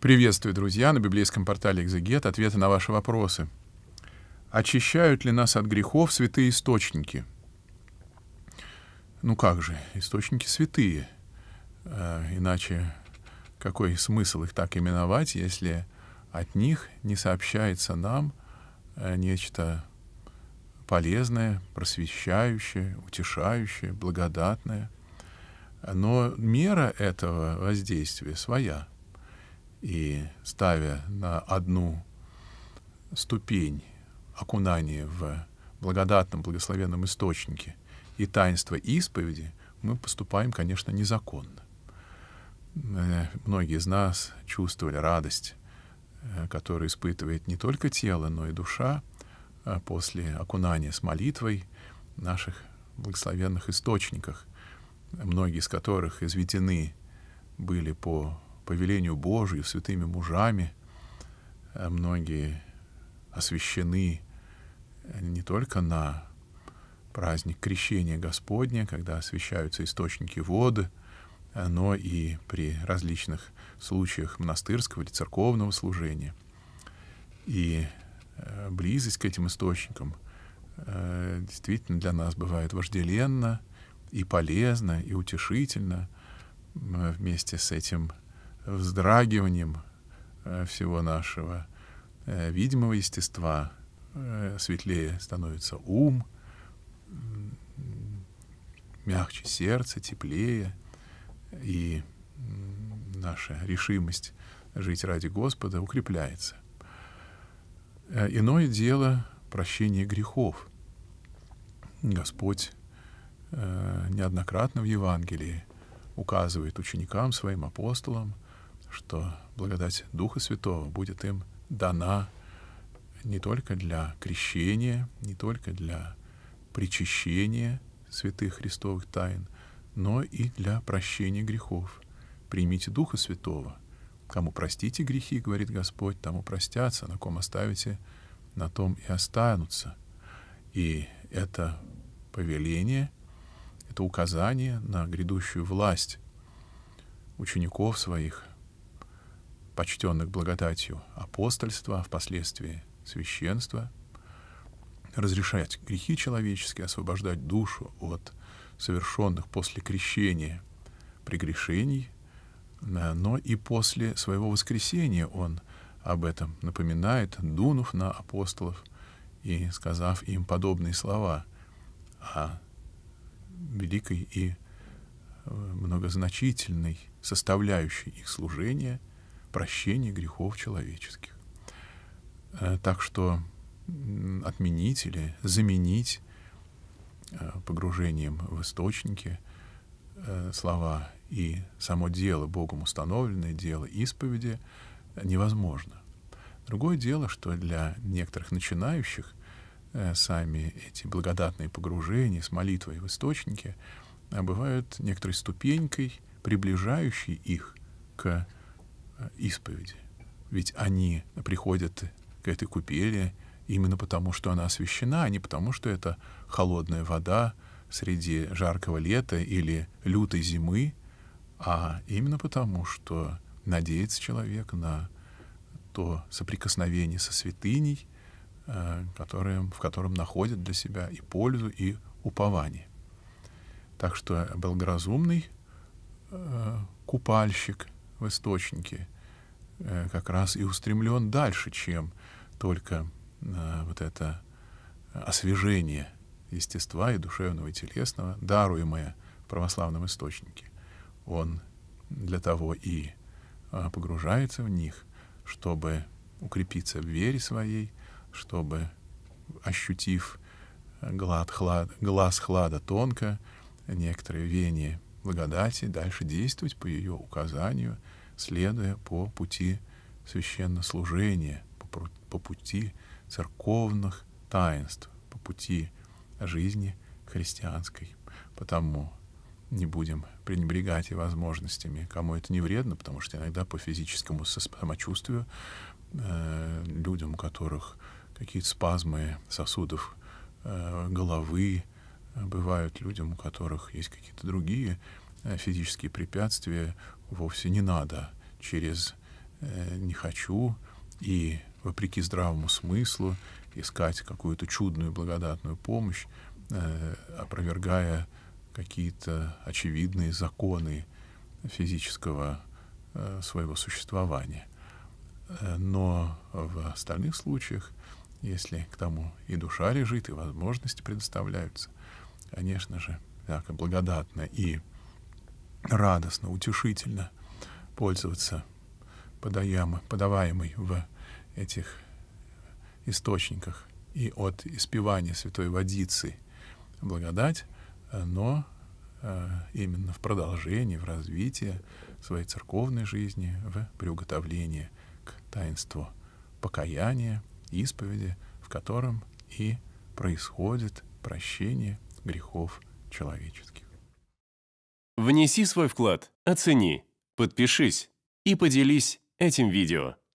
Приветствую, друзья, на библейском портале «Экзегет» ответы на ваши вопросы. Очищают ли нас от грехов святые источники? Ну как же, источники святые. Э, иначе какой смысл их так именовать, если от них не сообщается нам э, нечто полезное, просвещающее, утешающее, благодатное. Но мера этого воздействия своя — и ставя на одну ступень окунания в благодатном, благословенном источнике и таинство исповеди, мы поступаем, конечно, незаконно. Э, многие из нас чувствовали радость, э, которую испытывает не только тело, но и душа э, после окунания с молитвой в наших благословенных источниках, многие из которых изведены были по по велению Божию, святыми мужами. Э, многие освящены э, не только на праздник Крещения Господня, когда освящаются источники воды, э, но и при различных случаях монастырского или церковного служения. И близость к этим источникам действительно для нас бывает вожделенно и полезно, и утешительно вместе с этим вздрагиванием э, всего нашего э, видимого естества. Э, светлее становится ум, мягче сердце, теплее, и наша решимость жить ради Господа укрепляется. Иное дело прощение грехов. Господь неоднократно в Евангелии указывает ученикам, своим апостолам – что благодать Духа Святого будет им дана не только для крещения, не только для причащения святых христовых тайн, но и для прощения грехов. Примите Духа Святого. Кому простите грехи, говорит Господь, тому простятся, на ком оставите, на том и останутся. И это повеление, это указание на грядущую власть учеников своих, почтенных благодатью апостольства, а впоследствии священства, разрешать грехи человеческие, освобождать душу от совершенных после крещения прегрешений, э, но и после своего воскресения он об этом напоминает, дунув на апостолов и сказав им подобные слова о великой и э, многозначительной составляющей их служения — прощении грехов человеческих. Э, так что отменить или заменить э, погружением в источники э, слова и само дело, Богом установленное дело исповеди, невозможно. Другое дело, что для некоторых начинающих сами эти благодатные погружения с молитвой в источники бывают некоторой ступенькой, приближающей их к исповеди. Ведь они приходят к этой купели именно потому, что она освящена, а не потому, что это холодная вода среди жаркого лета или лютой зимы, а именно потому, что надеется человек на то соприкосновение со святыней, э, которое, в котором находит для себя и пользу, и упование. Так что благоразумный э, купальщик — в источнике э, как раз и устремлен дальше, чем только э, вот это э, освежение естества и душевного, и телесного, даруемое в православном источнике. Он для того и погружается в них, чтобы укрепиться в вере своей, чтобы, ощутив глад, хлад, глаз хлада тонко, некоторые вени благодати дальше действовать по ее указанию, следуя по пути священнослужения, по, по пути церковных таинств, по пути жизни христианской. Потому не будем пренебрегать и возможностями, кому это не вредно, потому что иногда по физическому самочувствию э, людям, у которых какие-то спазмы сосудов э, головы, бывают людям, у которых есть какие-то другие э, физические препятствия, вовсе не надо через э, «не хочу» и вопреки здравому смыслу искать какую-то чудную благодатную помощь, э, опровергая какие-то очевидные законы физического своего существования. Но в остальных случаях, если к тому и душа лежит, и возможности предоставляются, конечно же, так и благодатно и радостно, утешительно пользоваться подаем, подаваемой в этих источниках и от испевания святой водицы благодать, э, но э, именно в продолжении, в развитии своей церковной жизни, в приуготовлении к таинству покаяния, исповеди, в котором и происходит прощение грехов человеческих. Внеси свой вклад, оцени, подпишись и поделись этим видео.